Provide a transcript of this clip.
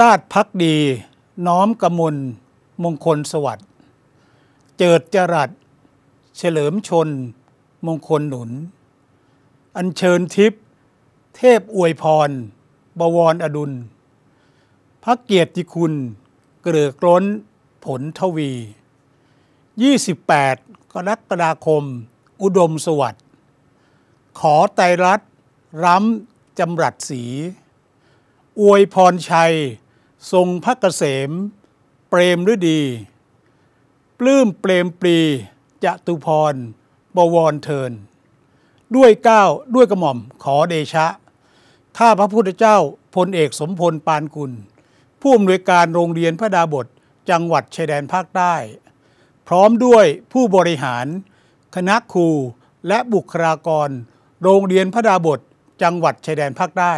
ราชพักดีน้อมกมลมงคลสวัสดิ์ เจิดจรัสเฉลิมชน มงคลหนุน อัญเชิญทิพย์เทพอวยพร บวรอดุลพระเกียรติคุณ เกลือกล้นผลทวี 28กรกฎาคม อุดมสวัสดิ์ ขอไตรัตรำจำรัดสี อวยพรชัยทรงพระเกษมเปรมฤดี ปลื้มเปรมปรีจตุพรบวรเทินด้วยก้าวด้วยกระหม่อมขอเดชะข้าพระพุทธเจ้าพลเอกสมพลปานกุลผู้อำนวยการโรงเรียนพระดาบทจังหวัดชายแดนภาคใต้พร้อมด้วยผู้บริหาร คณะครูและบุคลากร โรงเรียนพระดาบทจังหวัดชายแดนภาคใต้